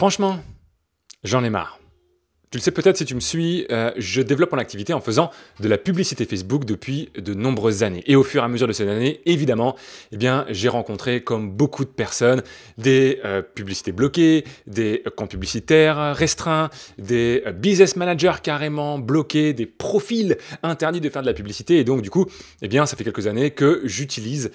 Franchement, j'en ai marre. Tu le sais peut-être si tu me suis, euh, je développe mon activité en faisant de la publicité Facebook depuis de nombreuses années. Et au fur et à mesure de ces années, évidemment, eh bien, j'ai rencontré, comme beaucoup de personnes, des euh, publicités bloquées, des comptes publicitaires restreints, des euh, business managers carrément bloqués, des profils interdits de faire de la publicité. Et donc, du coup, eh bien, ça fait quelques années que j'utilise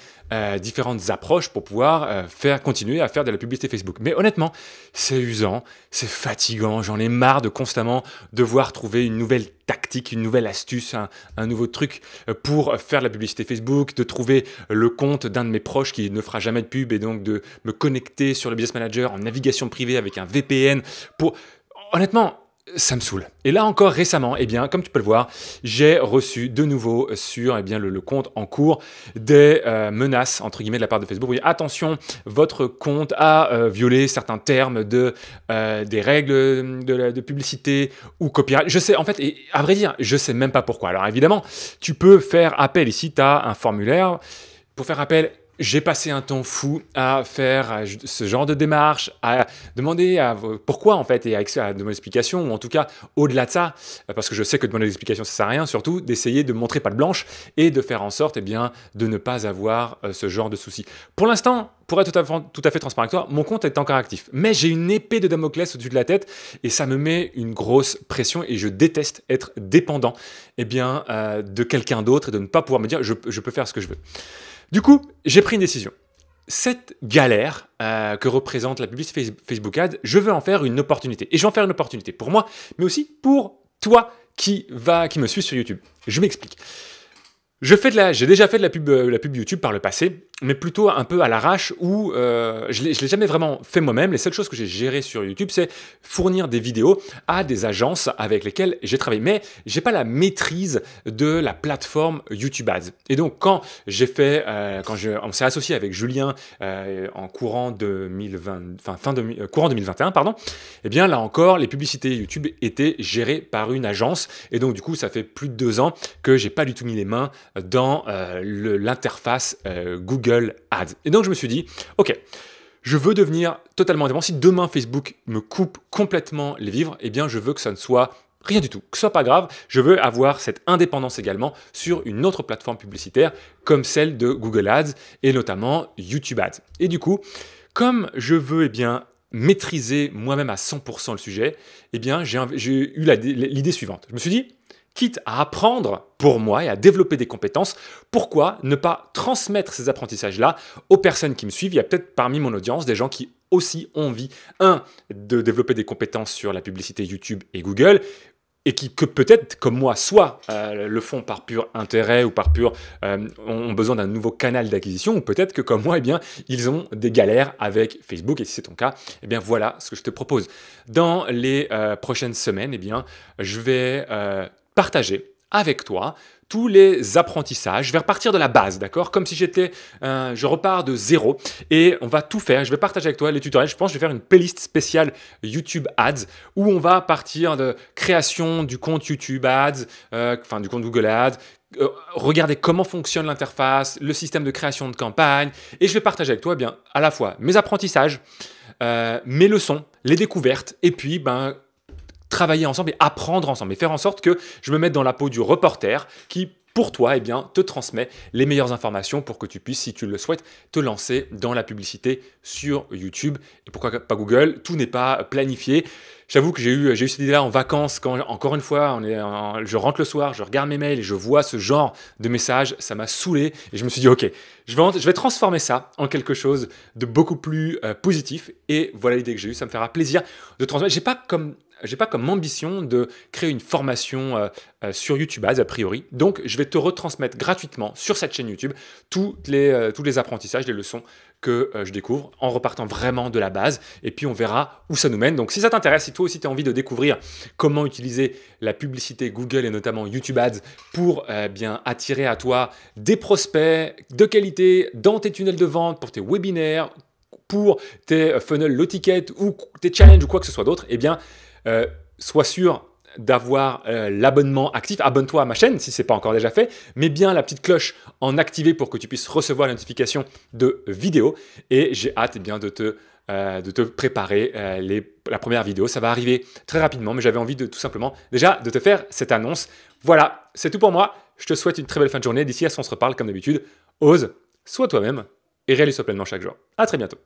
différentes approches pour pouvoir faire, continuer à faire de la publicité Facebook. Mais honnêtement, c'est usant, c'est fatigant, j'en ai marre de constamment devoir trouver une nouvelle tactique, une nouvelle astuce, un, nouveau truc euh, pour faire la publicité Facebook, de trouver le compte d'un de mes proches qui ne fera jamais de pub et donc de me connecter sur le Business Manager en navigation privée avec un VPN pour... Honnêtement, ça me saoule. Et là encore récemment, eh bien, comme tu peux le voir, j'ai reçu de nouveau sur eh bien, le, compte en cours des euh, menaces, entre guillemets, de la part de Facebook. Oui, attention, votre compte a euh, violé certains termes de, euh, des règles de, publicité ou copyright. Je sais, en fait, et à vrai dire, je sais même pas pourquoi. Alors évidemment, tu peux faire appel ici, tu as un formulaire pour faire appel j'ai passé un temps fou à faire ce genre de démarche, à demander pourquoi en fait et à, demander des explications, ou en tout cas au-delà de ça, parce que je sais que demander des explications ça sert à rien, surtout d'essayer de montrer pas de blanche et de faire en sorte eh bien, de ne pas avoir euh, ce genre de soucis. Pour l'instant, pour être tout à, fait, transparent avec toi, mon compte est encore actif, mais j'ai une épée de Damoclès au-dessus de la tête et ça me met une grosse pression et je déteste être dépendant eh bien, euh, de quelqu'un d'autre et de ne pas pouvoir me dire je peux faire ce que je veux. Du coup, j'ai pris une décision. Cette galère euh, que représente la publicité Facebook Ad, je veux en faire une opportunité. Et je vais en faire une opportunité pour moi, mais aussi pour toi qui, va, qui me suis sur YouTube. Je m'explique. Je fais de la, j'ai déjà fait de la pub, euh, la pub YouTube par le passé mais plutôt un peu à l'arrache où euh, je ne l'ai jamais vraiment fait moi-même. Les seules choses que j'ai gérées sur YouTube, c'est fournir des vidéos à des agences avec lesquelles j'ai travaillé. Mais je n'ai pas la maîtrise de la plateforme YouTube Ads. Et donc, quand j'ai fait, euh, quand on s'est associé avec Julien euh, en courant 2020, fin, fin courant 2021, pardon, eh bien là encore, les publicités YouTube étaient gérées par une agence. Et donc, du coup, ça fait plus de deux ans que j'ai pas du tout mis les mains dans l'interface Google Google Ads. Et donc je me suis dit, ok, je veux devenir totalement indépendant. Si demain Facebook me coupe complètement les vivres, eh bien je veux que ça ne soit rien du tout, que ce soit pas grave, je veux avoir cette indépendance également sur une autre plateforme publicitaire comme celle de Google Ads et notamment YouTube Ads. Et du coup, comme je veux et eh bien maîtriser moi-même à 100% le sujet, eh bien j'ai eu l'idée suivante. Je me suis dit, quitte à apprendre pour moi et à développer des compétences, pourquoi ne pas transmettre ces apprentissages-là aux personnes qui me suivent Il y a peut-être parmi mon audience des gens qui aussi ont envie, un, de développer des compétences sur la publicité YouTube et Google, et qui que peut-être comme moi soit euh, le font par pur intérêt ou par pur euh, ont besoin d'un nouveau canal d'acquisition ou peut-être que comme moi eh bien ils ont des galères avec Facebook et si c'est ton cas eh bien voilà ce que je te propose dans les euh, prochaines semaines eh bien je vais partager avec toi tous les apprentissages. Je vais repartir de la base, d'accord Comme si j'étais, euh, je repars de zéro et on va tout faire. Je vais partager avec toi les tutoriels. Je pense que je vais faire une playlist spéciale YouTube Ads où on va partir de création du compte YouTube Ads, euh, enfin du compte Google Ads, euh, regarder comment fonctionne l'interface, le système de création de campagne. Et je vais partager avec toi eh bien à la fois mes apprentissages, euh, mes leçons, les découvertes et puis ben travailler ensemble et apprendre ensemble et faire en sorte que je me mette dans la peau du reporter qui pour toi, eh bien, te transmet les meilleures informations pour que tu puisses, si tu le souhaites, te lancer dans la publicité sur YouTube. Et pourquoi pas Google Tout n'est pas planifié. J'avoue que j'ai eu, j'ai eu cette idée-là en vacances, quand, encore une fois, on est je rentre le soir, je regarde mes mails et je vois ce genre de messages, ça m'a saoulé et je me suis dit, ok, je vais, je vais transformer ça en quelque chose de beaucoup plus euh, positif. Et voilà l'idée que j'ai eue, ça me fera plaisir de transmettre. J'ai pas comme j'ai pas comme ambition de créer une formation euh, euh, sur YouTube Ads a priori. Donc, je vais te retransmettre gratuitement sur cette chaîne YouTube les, euh, tous les apprentissages, les leçons que je découvre en repartant vraiment de la base. Et puis, on verra où ça nous mène. Donc, si ça t'intéresse, si toi aussi tu as envie de découvrir comment utiliser la publicité Google et notamment YouTube Ads pour bien attirer à toi des prospects de qualité dans tes tunnels de vente, pour tes webinaires, pour tes funnels low ticket ou tes challenges ou quoi que ce soit d'autre, et eh bien, euh, sois sûr d'avoir euh, l'abonnement actif. Abonne-toi à ma chaîne si ce n'est pas encore déjà fait, mais bien la petite cloche en activé pour que tu puisses recevoir la notification de vidéos. Et j'ai hâte eh bien, de te euh, de te préparer la première vidéo. Ça va arriver très rapidement, mais j'avais envie de tout simplement déjà de te faire cette annonce. Voilà, c'est tout pour moi. Je te souhaite une très belle fin de journée. D'ici à ce on se reparle comme d'habitude. Ose, sois toi-même et réalise-toi pleinement chaque jour. À très bientôt.